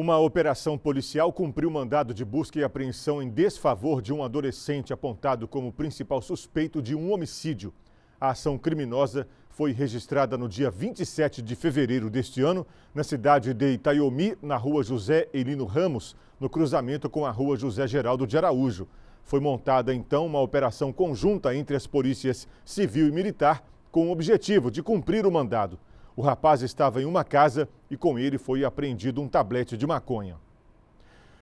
Uma operação policial cumpriu mandado de busca e apreensão em desfavor de um adolescente apontado como principal suspeito de um homicídio. A ação criminosa foi registrada no dia 27 de fevereiro deste ano, na cidade de Itaiomi, na rua José Elino Ramos, no cruzamento com a rua José Geraldo de Araújo. Foi montada então uma operação conjunta entre as polícias civil e militar com o objetivo de cumprir o mandado. O rapaz estava em uma casa e com ele foi apreendido um tablete de maconha.